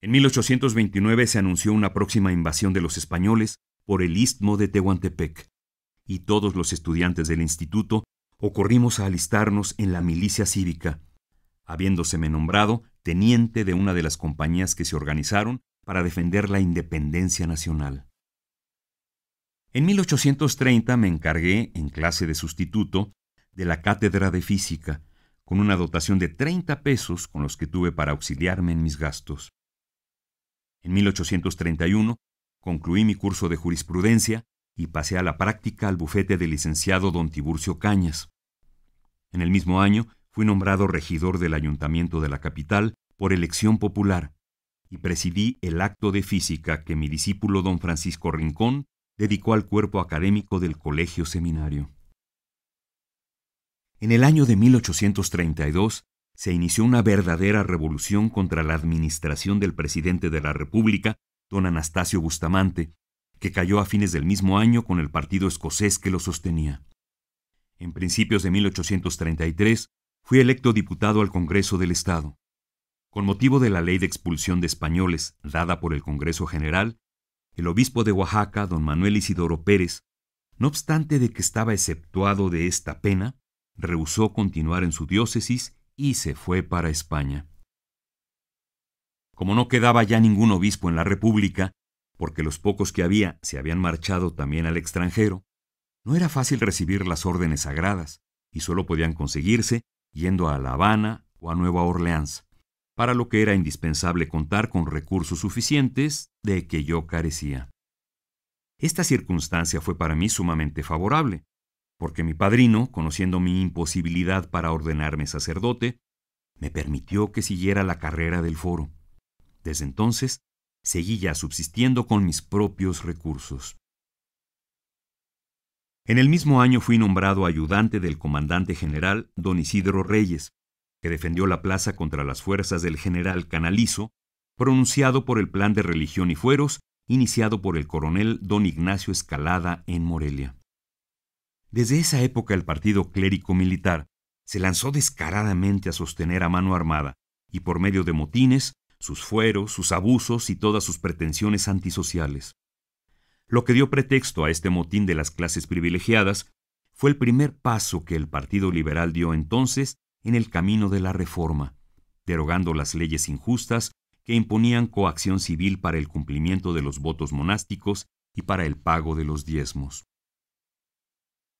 En 1829 se anunció una próxima invasión de los españoles por el istmo de Tehuantepec, y todos los estudiantes del instituto ocurrimos a alistarnos en la milicia cívica, habiéndoseme nombrado teniente de una de las compañías que se organizaron para defender la independencia nacional. En 1830 me encargué, en clase de sustituto, de la cátedra de física, con una dotación de 30 pesos con los que tuve para auxiliarme en mis gastos. En 1831 concluí mi curso de jurisprudencia y pasé a la práctica al bufete del licenciado don Tiburcio Cañas. En el mismo año fui nombrado regidor del ayuntamiento de la capital por elección popular y presidí el acto de física que mi discípulo don Francisco Rincón dedicó al cuerpo académico del colegio seminario. En el año de 1832 se inició una verdadera revolución contra la administración del presidente de la República, don Anastasio Bustamante, que cayó a fines del mismo año con el partido escocés que lo sostenía. En principios de 1833 fui electo diputado al Congreso del Estado. Con motivo de la ley de expulsión de españoles dada por el Congreso General, el obispo de Oaxaca, don Manuel Isidoro Pérez, no obstante de que estaba exceptuado de esta pena, rehusó continuar en su diócesis y se fue para España. Como no quedaba ya ningún obispo en la República, porque los pocos que había se habían marchado también al extranjero, no era fácil recibir las órdenes sagradas, y solo podían conseguirse yendo a La Habana o a Nueva Orleans para lo que era indispensable contar con recursos suficientes de que yo carecía. Esta circunstancia fue para mí sumamente favorable, porque mi padrino, conociendo mi imposibilidad para ordenarme sacerdote, me permitió que siguiera la carrera del foro. Desde entonces, seguí ya subsistiendo con mis propios recursos. En el mismo año fui nombrado ayudante del comandante general don Isidro Reyes, que defendió la plaza contra las fuerzas del general Canalizo, pronunciado por el plan de religión y fueros, iniciado por el coronel don Ignacio Escalada en Morelia. Desde esa época el partido clérico-militar se lanzó descaradamente a sostener a mano armada, y por medio de motines, sus fueros, sus abusos y todas sus pretensiones antisociales. Lo que dio pretexto a este motín de las clases privilegiadas fue el primer paso que el Partido Liberal dio entonces en el camino de la reforma, derogando las leyes injustas que imponían coacción civil para el cumplimiento de los votos monásticos y para el pago de los diezmos.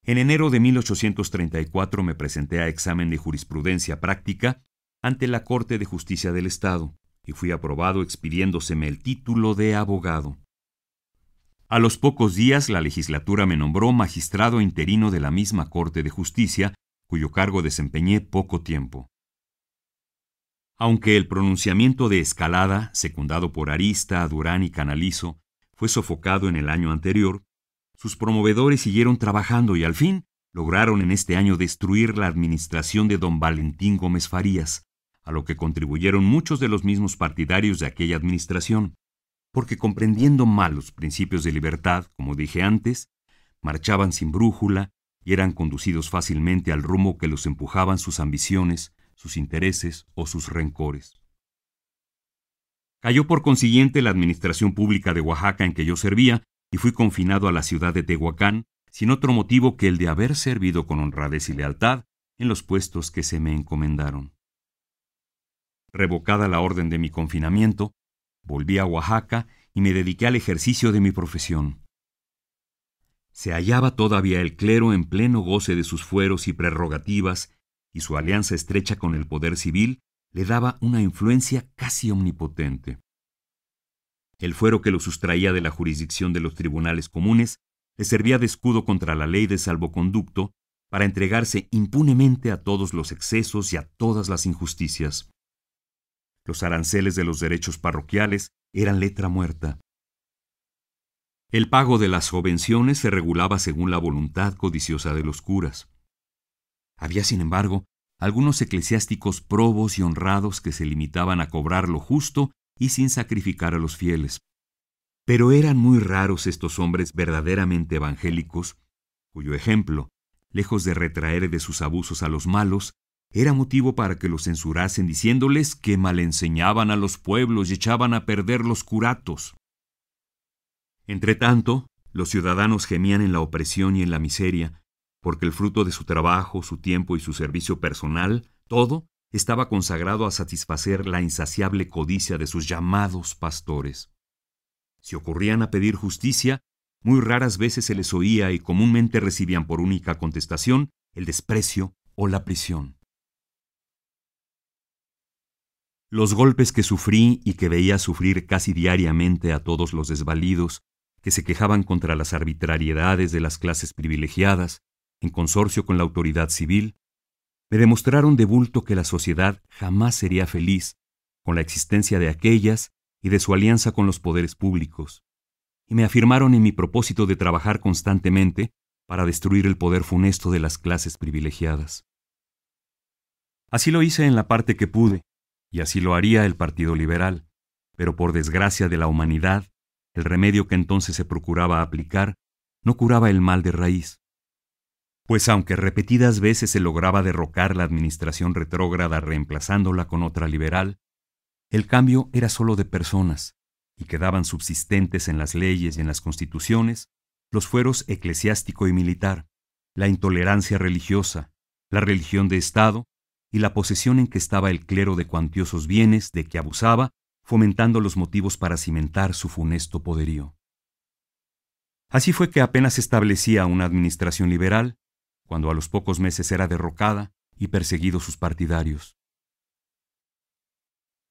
En enero de 1834 me presenté a examen de jurisprudencia práctica ante la Corte de Justicia del Estado y fui aprobado expidiéndoseme el título de abogado. A los pocos días la legislatura me nombró magistrado interino de la misma Corte de Justicia cuyo cargo desempeñé poco tiempo. Aunque el pronunciamiento de Escalada, secundado por Arista, Durán y Canalizo, fue sofocado en el año anterior, sus promovedores siguieron trabajando y al fin lograron en este año destruir la administración de don Valentín Gómez Farías, a lo que contribuyeron muchos de los mismos partidarios de aquella administración, porque comprendiendo mal los principios de libertad, como dije antes, marchaban sin brújula, eran conducidos fácilmente al rumbo que los empujaban sus ambiciones, sus intereses o sus rencores. Cayó por consiguiente la administración pública de Oaxaca en que yo servía y fui confinado a la ciudad de Tehuacán sin otro motivo que el de haber servido con honradez y lealtad en los puestos que se me encomendaron. Revocada la orden de mi confinamiento, volví a Oaxaca y me dediqué al ejercicio de mi profesión se hallaba todavía el clero en pleno goce de sus fueros y prerrogativas, y su alianza estrecha con el poder civil le daba una influencia casi omnipotente. El fuero que lo sustraía de la jurisdicción de los tribunales comunes le servía de escudo contra la ley de salvoconducto para entregarse impunemente a todos los excesos y a todas las injusticias. Los aranceles de los derechos parroquiales eran letra muerta. El pago de las subvenciones se regulaba según la voluntad codiciosa de los curas. Había, sin embargo, algunos eclesiásticos probos y honrados que se limitaban a cobrar lo justo y sin sacrificar a los fieles. Pero eran muy raros estos hombres verdaderamente evangélicos, cuyo ejemplo, lejos de retraer de sus abusos a los malos, era motivo para que los censurasen diciéndoles que malenseñaban a los pueblos y echaban a perder los curatos tanto, los ciudadanos gemían en la opresión y en la miseria, porque el fruto de su trabajo, su tiempo y su servicio personal, todo, estaba consagrado a satisfacer la insaciable codicia de sus llamados pastores. Si ocurrían a pedir justicia, muy raras veces se les oía y comúnmente recibían por única contestación el desprecio o la prisión. Los golpes que sufrí y que veía sufrir casi diariamente a todos los desvalidos, que se quejaban contra las arbitrariedades de las clases privilegiadas, en consorcio con la autoridad civil, me demostraron de bulto que la sociedad jamás sería feliz con la existencia de aquellas y de su alianza con los poderes públicos, y me afirmaron en mi propósito de trabajar constantemente para destruir el poder funesto de las clases privilegiadas. Así lo hice en la parte que pude, y así lo haría el Partido Liberal, pero por desgracia de la humanidad, el remedio que entonces se procuraba aplicar no curaba el mal de raíz. Pues aunque repetidas veces se lograba derrocar la administración retrógrada reemplazándola con otra liberal, el cambio era sólo de personas, y quedaban subsistentes en las leyes y en las constituciones los fueros eclesiástico y militar, la intolerancia religiosa, la religión de Estado y la posesión en que estaba el clero de cuantiosos bienes de que abusaba fomentando los motivos para cimentar su funesto poderío. Así fue que apenas establecía una administración liberal, cuando a los pocos meses era derrocada y perseguido sus partidarios.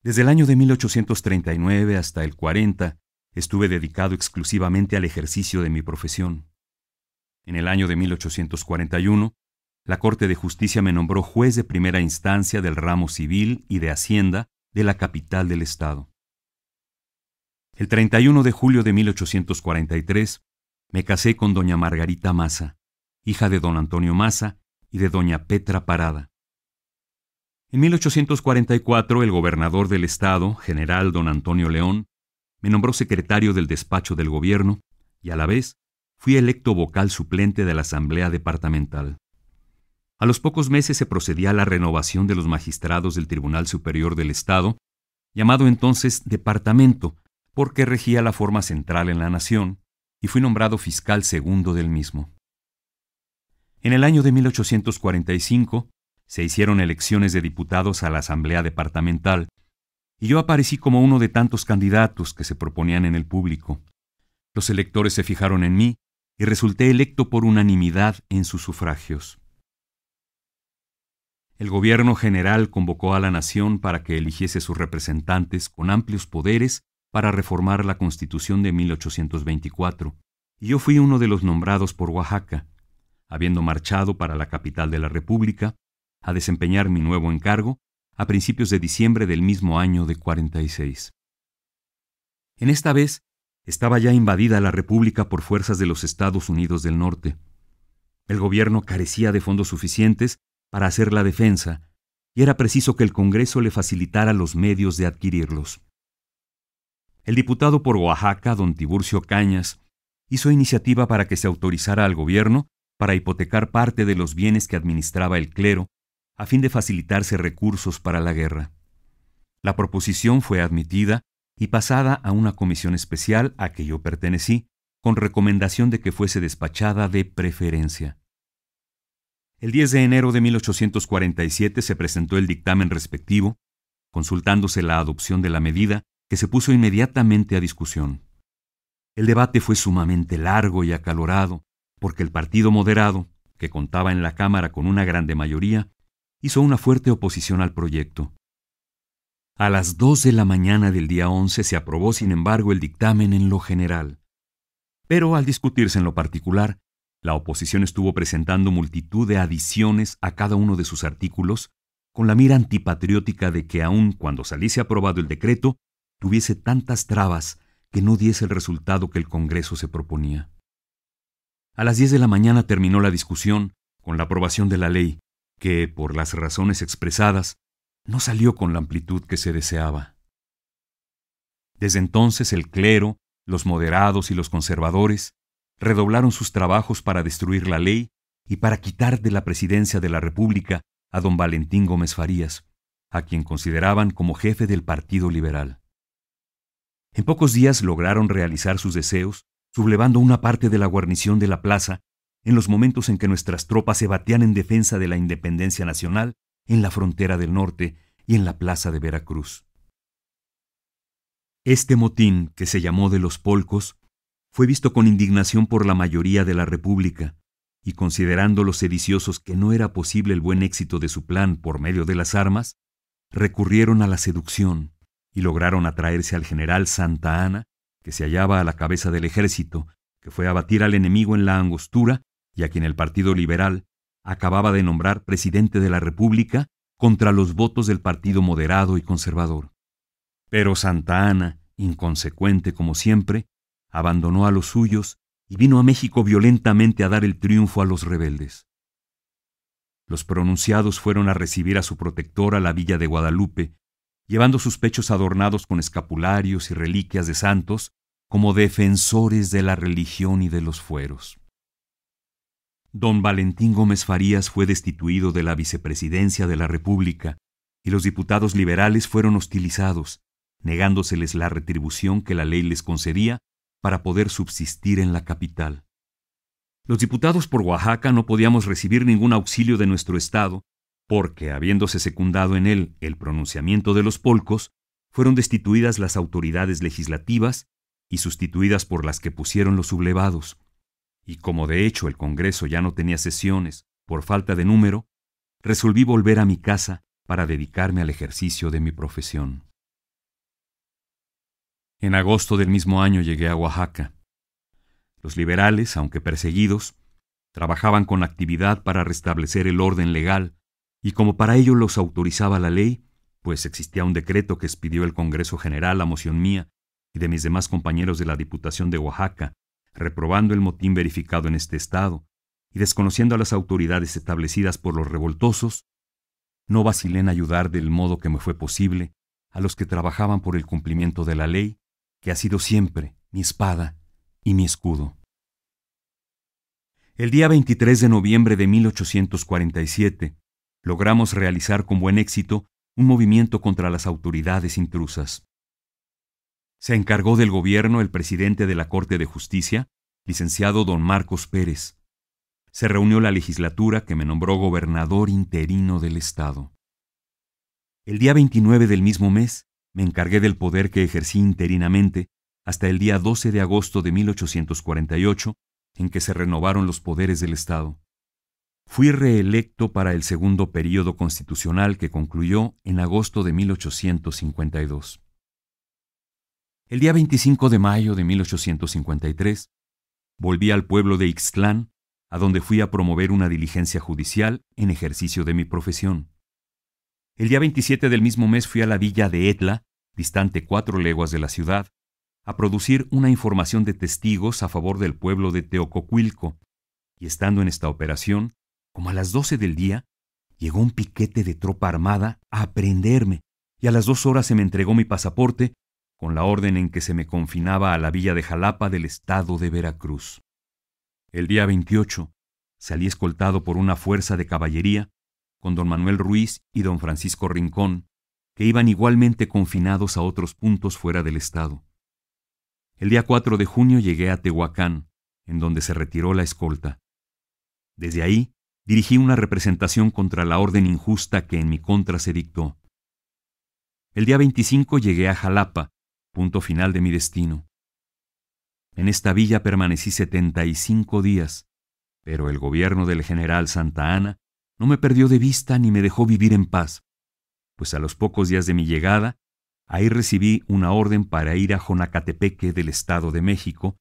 Desde el año de 1839 hasta el 40 estuve dedicado exclusivamente al ejercicio de mi profesión. En el año de 1841, la Corte de Justicia me nombró juez de primera instancia del ramo civil y de Hacienda de la capital del estado. El 31 de julio de 1843 me casé con doña Margarita Massa, hija de don Antonio Massa y de doña Petra Parada. En 1844 el gobernador del estado, general don Antonio León, me nombró secretario del despacho del gobierno y a la vez fui electo vocal suplente de la Asamblea Departamental. A los pocos meses se procedía a la renovación de los magistrados del Tribunal Superior del Estado, llamado entonces Departamento, porque regía la forma central en la nación, y fui nombrado fiscal segundo del mismo. En el año de 1845 se hicieron elecciones de diputados a la Asamblea Departamental, y yo aparecí como uno de tantos candidatos que se proponían en el público. Los electores se fijaron en mí y resulté electo por unanimidad en sus sufragios. El gobierno general convocó a la nación para que eligiese sus representantes con amplios poderes para reformar la Constitución de 1824, y yo fui uno de los nombrados por Oaxaca, habiendo marchado para la capital de la República a desempeñar mi nuevo encargo a principios de diciembre del mismo año de 46. En esta vez estaba ya invadida la República por fuerzas de los Estados Unidos del Norte. El gobierno carecía de fondos suficientes para hacer la defensa, y era preciso que el Congreso le facilitara los medios de adquirirlos. El diputado por Oaxaca, don Tiburcio Cañas, hizo iniciativa para que se autorizara al gobierno para hipotecar parte de los bienes que administraba el clero, a fin de facilitarse recursos para la guerra. La proposición fue admitida y pasada a una comisión especial a que yo pertenecí, con recomendación de que fuese despachada de preferencia. El 10 de enero de 1847 se presentó el dictamen respectivo, consultándose la adopción de la medida que se puso inmediatamente a discusión. El debate fue sumamente largo y acalorado, porque el Partido Moderado, que contaba en la Cámara con una grande mayoría, hizo una fuerte oposición al proyecto. A las 2 de la mañana del día 11 se aprobó, sin embargo, el dictamen en lo general. Pero al discutirse en lo particular, la oposición estuvo presentando multitud de adiciones a cada uno de sus artículos con la mira antipatriótica de que aun cuando saliese aprobado el decreto, tuviese tantas trabas que no diese el resultado que el Congreso se proponía. A las 10 de la mañana terminó la discusión con la aprobación de la ley, que, por las razones expresadas, no salió con la amplitud que se deseaba. Desde entonces el clero, los moderados y los conservadores redoblaron sus trabajos para destruir la ley y para quitar de la presidencia de la República a don Valentín Gómez Farías, a quien consideraban como jefe del Partido Liberal. En pocos días lograron realizar sus deseos, sublevando una parte de la guarnición de la plaza en los momentos en que nuestras tropas se batían en defensa de la independencia nacional en la frontera del norte y en la plaza de Veracruz. Este motín, que se llamó de los polcos, fue visto con indignación por la mayoría de la República, y considerando los sediciosos que no era posible el buen éxito de su plan por medio de las armas, recurrieron a la seducción y lograron atraerse al general Santa Ana, que se hallaba a la cabeza del ejército, que fue a batir al enemigo en la angostura y a quien el Partido Liberal acababa de nombrar presidente de la República contra los votos del Partido Moderado y Conservador. Pero Santa Ana, inconsecuente como siempre, abandonó a los suyos y vino a México violentamente a dar el triunfo a los rebeldes. Los pronunciados fueron a recibir a su protector a la villa de Guadalupe, llevando sus pechos adornados con escapularios y reliquias de santos como defensores de la religión y de los fueros. Don Valentín Gómez Farías fue destituido de la vicepresidencia de la República y los diputados liberales fueron hostilizados, negándoseles la retribución que la ley les concedía para poder subsistir en la capital. Los diputados por Oaxaca no podíamos recibir ningún auxilio de nuestro Estado, porque, habiéndose secundado en él el pronunciamiento de los polcos, fueron destituidas las autoridades legislativas y sustituidas por las que pusieron los sublevados. Y como de hecho el Congreso ya no tenía sesiones por falta de número, resolví volver a mi casa para dedicarme al ejercicio de mi profesión. En agosto del mismo año llegué a Oaxaca. Los liberales, aunque perseguidos, trabajaban con actividad para restablecer el orden legal, y como para ello los autorizaba la ley, pues existía un decreto que expidió el Congreso General a moción mía y de mis demás compañeros de la Diputación de Oaxaca, reprobando el motín verificado en este estado y desconociendo a las autoridades establecidas por los revoltosos, no vacilé en ayudar del modo que me fue posible a los que trabajaban por el cumplimiento de la ley que ha sido siempre mi espada y mi escudo. El día 23 de noviembre de 1847, logramos realizar con buen éxito un movimiento contra las autoridades intrusas. Se encargó del gobierno el presidente de la Corte de Justicia, licenciado don Marcos Pérez. Se reunió la legislatura que me nombró gobernador interino del estado. El día 29 del mismo mes me encargué del poder que ejercí interinamente hasta el día 12 de agosto de 1848, en que se renovaron los poderes del Estado. Fui reelecto para el segundo período constitucional que concluyó en agosto de 1852. El día 25 de mayo de 1853, volví al pueblo de Ixtlán, a donde fui a promover una diligencia judicial en ejercicio de mi profesión. El día 27 del mismo mes fui a la villa de Etla distante cuatro leguas de la ciudad, a producir una información de testigos a favor del pueblo de Teococuilco, y estando en esta operación, como a las doce del día, llegó un piquete de tropa armada a aprenderme, y a las dos horas se me entregó mi pasaporte con la orden en que se me confinaba a la villa de Jalapa del estado de Veracruz. El día 28 salí escoltado por una fuerza de caballería con don Manuel Ruiz y don Francisco Rincón, que iban igualmente confinados a otros puntos fuera del estado. El día 4 de junio llegué a Tehuacán, en donde se retiró la escolta. Desde ahí, dirigí una representación contra la orden injusta que en mi contra se dictó. El día 25 llegué a Jalapa, punto final de mi destino. En esta villa permanecí 75 días, pero el gobierno del general Santa Ana no me perdió de vista ni me dejó vivir en paz pues a los pocos días de mi llegada, ahí recibí una orden para ir a Jonacatepeque del Estado de México,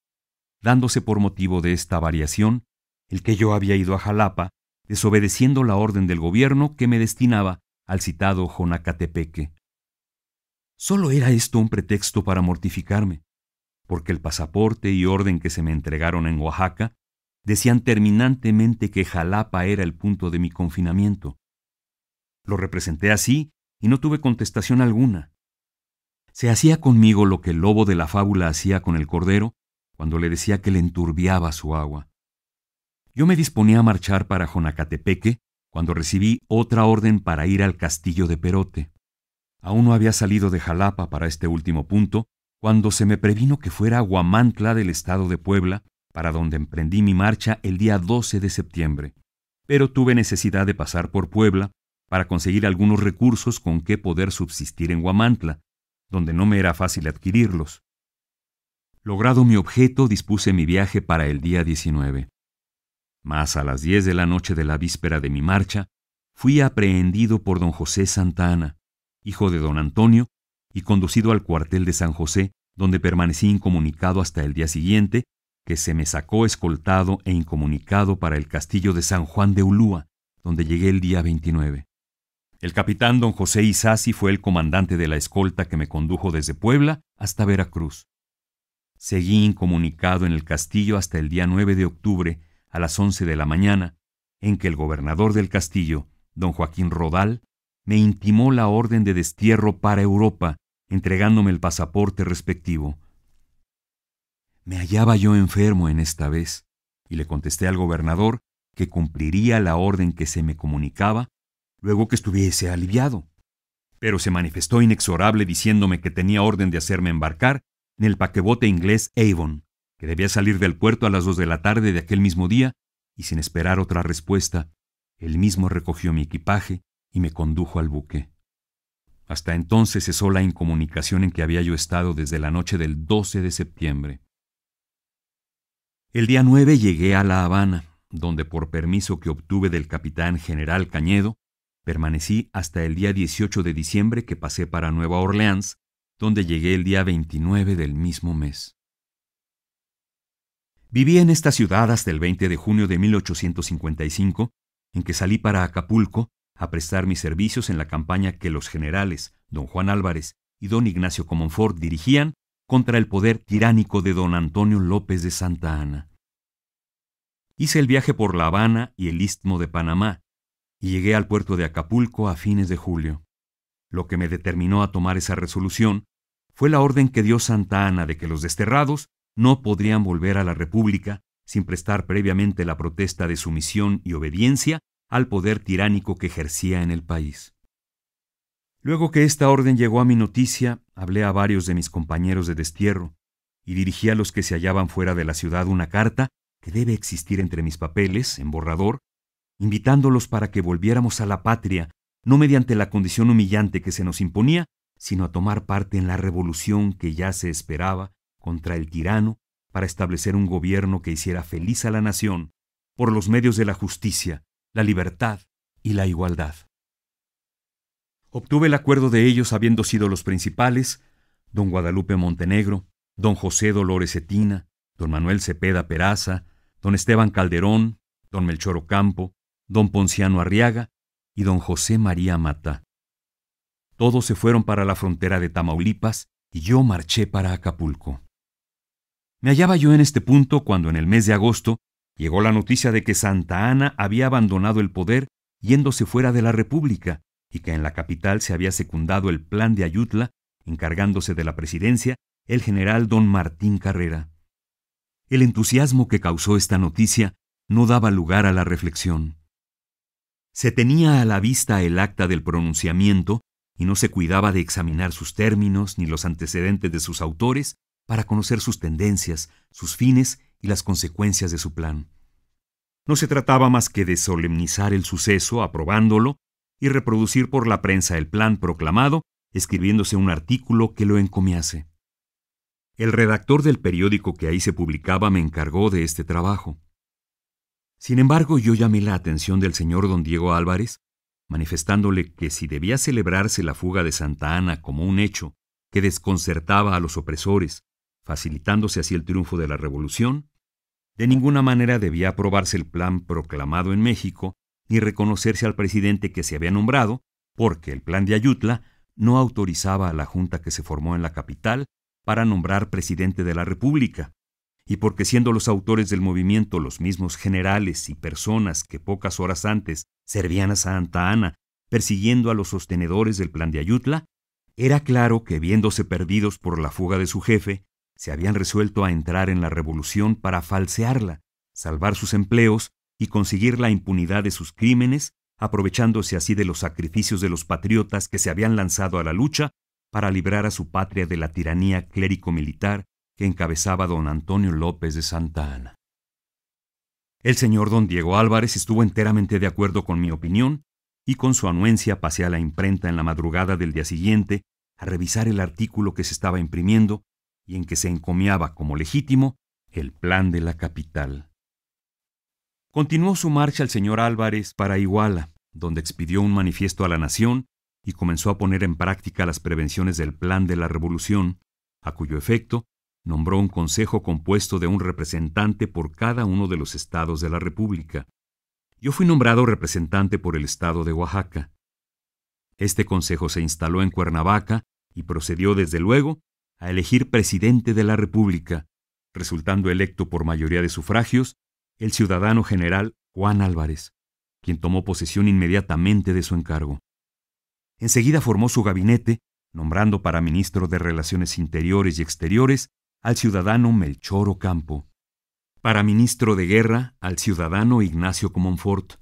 dándose por motivo de esta variación el que yo había ido a Jalapa, desobedeciendo la orden del gobierno que me destinaba al citado Jonacatepeque. Solo era esto un pretexto para mortificarme, porque el pasaporte y orden que se me entregaron en Oaxaca decían terminantemente que Jalapa era el punto de mi confinamiento. Lo representé así y no tuve contestación alguna. Se hacía conmigo lo que el lobo de la fábula hacía con el cordero cuando le decía que le enturbiaba su agua. Yo me disponía a marchar para Jonacatepeque cuando recibí otra orden para ir al castillo de Perote. Aún no había salido de Jalapa para este último punto cuando se me previno que fuera a Guamantla del estado de Puebla, para donde emprendí mi marcha el día 12 de septiembre. Pero tuve necesidad de pasar por Puebla para conseguir algunos recursos con que poder subsistir en Guamantla, donde no me era fácil adquirirlos. Logrado mi objeto, dispuse mi viaje para el día 19. Mas a las 10 de la noche de la víspera de mi marcha, fui aprehendido por don José Santa Ana, hijo de don Antonio, y conducido al cuartel de San José, donde permanecí incomunicado hasta el día siguiente, que se me sacó escoltado e incomunicado para el castillo de San Juan de Ulúa, donde llegué el día 29. El capitán don José Isasi fue el comandante de la escolta que me condujo desde Puebla hasta Veracruz. Seguí incomunicado en el castillo hasta el día 9 de octubre, a las 11 de la mañana, en que el gobernador del castillo, don Joaquín Rodal, me intimó la orden de destierro para Europa, entregándome el pasaporte respectivo. Me hallaba yo enfermo en esta vez, y le contesté al gobernador que cumpliría la orden que se me comunicaba luego que estuviese aliviado. Pero se manifestó inexorable diciéndome que tenía orden de hacerme embarcar en el paquebote inglés Avon, que debía salir del puerto a las dos de la tarde de aquel mismo día, y sin esperar otra respuesta, él mismo recogió mi equipaje y me condujo al buque. Hasta entonces cesó la incomunicación en que había yo estado desde la noche del 12 de septiembre. El día 9 llegué a La Habana, donde por permiso que obtuve del capitán general Cañedo, Permanecí hasta el día 18 de diciembre que pasé para Nueva Orleans, donde llegué el día 29 del mismo mes. Viví en esta ciudad hasta el 20 de junio de 1855, en que salí para Acapulco a prestar mis servicios en la campaña que los generales don Juan Álvarez y don Ignacio Comonfort dirigían contra el poder tiránico de don Antonio López de Santa Ana. Hice el viaje por La Habana y el Istmo de Panamá, y llegué al puerto de Acapulco a fines de julio. Lo que me determinó a tomar esa resolución fue la orden que dio Santa Ana de que los desterrados no podrían volver a la República sin prestar previamente la protesta de sumisión y obediencia al poder tiránico que ejercía en el país. Luego que esta orden llegó a mi noticia, hablé a varios de mis compañeros de destierro y dirigí a los que se hallaban fuera de la ciudad una carta que debe existir entre mis papeles, en borrador, invitándolos para que volviéramos a la patria, no mediante la condición humillante que se nos imponía, sino a tomar parte en la revolución que ya se esperaba contra el tirano para establecer un gobierno que hiciera feliz a la nación por los medios de la justicia, la libertad y la igualdad. Obtuve el acuerdo de ellos habiendo sido los principales, don Guadalupe Montenegro, don José Dolores Etina, don Manuel Cepeda Peraza, don Esteban Calderón, don Melchor Ocampo, don Ponciano Arriaga y don José María Mata. Todos se fueron para la frontera de Tamaulipas y yo marché para Acapulco. Me hallaba yo en este punto cuando en el mes de agosto llegó la noticia de que Santa Ana había abandonado el poder yéndose fuera de la República y que en la capital se había secundado el plan de Ayutla, encargándose de la presidencia, el general don Martín Carrera. El entusiasmo que causó esta noticia no daba lugar a la reflexión. Se tenía a la vista el acta del pronunciamiento y no se cuidaba de examinar sus términos ni los antecedentes de sus autores para conocer sus tendencias, sus fines y las consecuencias de su plan. No se trataba más que de solemnizar el suceso aprobándolo y reproducir por la prensa el plan proclamado, escribiéndose un artículo que lo encomiase. El redactor del periódico que ahí se publicaba me encargó de este trabajo. Sin embargo, yo llamé la atención del señor don Diego Álvarez, manifestándole que si debía celebrarse la fuga de Santa Ana como un hecho que desconcertaba a los opresores, facilitándose así el triunfo de la revolución, de ninguna manera debía aprobarse el plan proclamado en México ni reconocerse al presidente que se había nombrado, porque el plan de Ayutla no autorizaba a la junta que se formó en la capital para nombrar presidente de la República, y porque siendo los autores del movimiento los mismos generales y personas que pocas horas antes servían a Santa Ana persiguiendo a los sostenedores del plan de Ayutla, era claro que viéndose perdidos por la fuga de su jefe, se habían resuelto a entrar en la revolución para falsearla, salvar sus empleos y conseguir la impunidad de sus crímenes, aprovechándose así de los sacrificios de los patriotas que se habían lanzado a la lucha para librar a su patria de la tiranía clérico-militar que encabezaba don Antonio López de Santa Ana. El señor don Diego Álvarez estuvo enteramente de acuerdo con mi opinión y con su anuencia pasé a la imprenta en la madrugada del día siguiente a revisar el artículo que se estaba imprimiendo y en que se encomiaba como legítimo el plan de la capital. Continuó su marcha el señor Álvarez para Iguala, donde expidió un manifiesto a la nación y comenzó a poner en práctica las prevenciones del plan de la revolución, a cuyo efecto nombró un consejo compuesto de un representante por cada uno de los estados de la República. Yo fui nombrado representante por el estado de Oaxaca. Este consejo se instaló en Cuernavaca y procedió desde luego a elegir presidente de la República, resultando electo por mayoría de sufragios el ciudadano general Juan Álvarez, quien tomó posesión inmediatamente de su encargo. Enseguida formó su gabinete, nombrando para ministro de Relaciones Interiores y Exteriores al ciudadano Melchor Ocampo, para ministro de Guerra al ciudadano Ignacio Comonfort,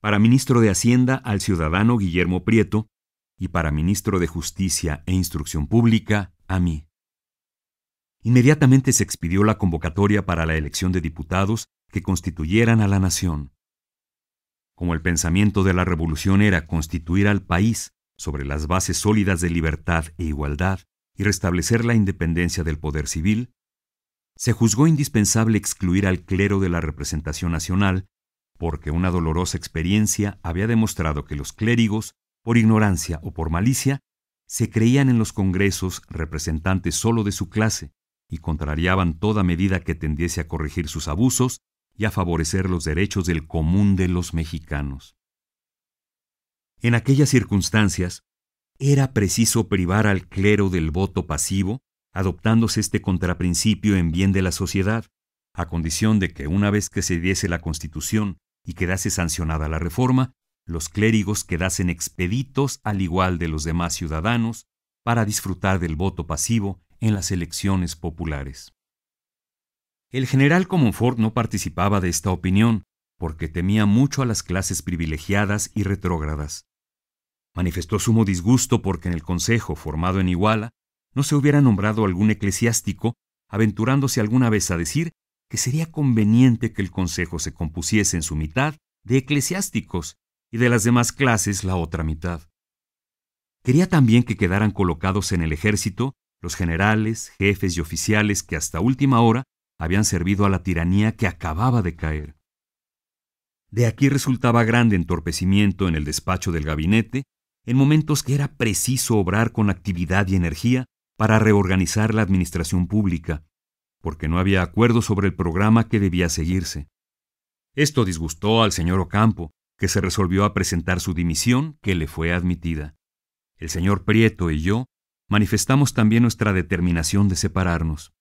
para ministro de Hacienda al ciudadano Guillermo Prieto y para ministro de Justicia e Instrucción Pública a mí. Inmediatamente se expidió la convocatoria para la elección de diputados que constituyeran a la nación. Como el pensamiento de la revolución era constituir al país sobre las bases sólidas de libertad e igualdad, y restablecer la independencia del poder civil, se juzgó indispensable excluir al clero de la representación nacional, porque una dolorosa experiencia había demostrado que los clérigos, por ignorancia o por malicia, se creían en los congresos representantes solo de su clase y contrariaban toda medida que tendiese a corregir sus abusos y a favorecer los derechos del común de los mexicanos. En aquellas circunstancias, ¿Era preciso privar al clero del voto pasivo, adoptándose este contraprincipio en bien de la sociedad, a condición de que una vez que se diese la Constitución y quedase sancionada la reforma, los clérigos quedasen expeditos al igual de los demás ciudadanos para disfrutar del voto pasivo en las elecciones populares? El general Comonfort no participaba de esta opinión, porque temía mucho a las clases privilegiadas y retrógradas Manifestó sumo disgusto porque en el Consejo, formado en Iguala, no se hubiera nombrado algún eclesiástico, aventurándose alguna vez a decir que sería conveniente que el Consejo se compusiese en su mitad de eclesiásticos y de las demás clases la otra mitad. Quería también que quedaran colocados en el ejército los generales, jefes y oficiales que hasta última hora habían servido a la tiranía que acababa de caer. De aquí resultaba grande entorpecimiento en el despacho del gabinete en momentos que era preciso obrar con actividad y energía para reorganizar la administración pública, porque no había acuerdo sobre el programa que debía seguirse. Esto disgustó al señor Ocampo, que se resolvió a presentar su dimisión, que le fue admitida. El señor Prieto y yo manifestamos también nuestra determinación de separarnos.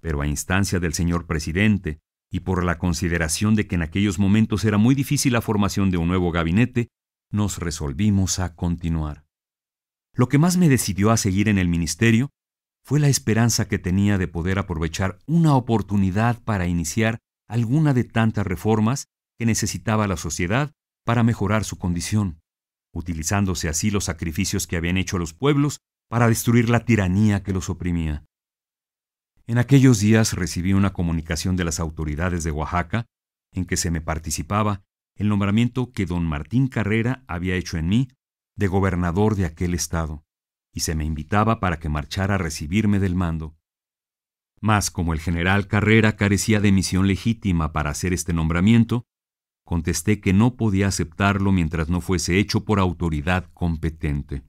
Pero a instancia del señor presidente, y por la consideración de que en aquellos momentos era muy difícil la formación de un nuevo gabinete, nos resolvimos a continuar. Lo que más me decidió a seguir en el ministerio fue la esperanza que tenía de poder aprovechar una oportunidad para iniciar alguna de tantas reformas que necesitaba la sociedad para mejorar su condición, utilizándose así los sacrificios que habían hecho los pueblos para destruir la tiranía que los oprimía. En aquellos días recibí una comunicación de las autoridades de Oaxaca en que se me participaba el nombramiento que don Martín Carrera había hecho en mí de gobernador de aquel estado, y se me invitaba para que marchara a recibirme del mando. Mas como el general Carrera carecía de misión legítima para hacer este nombramiento, contesté que no podía aceptarlo mientras no fuese hecho por autoridad competente.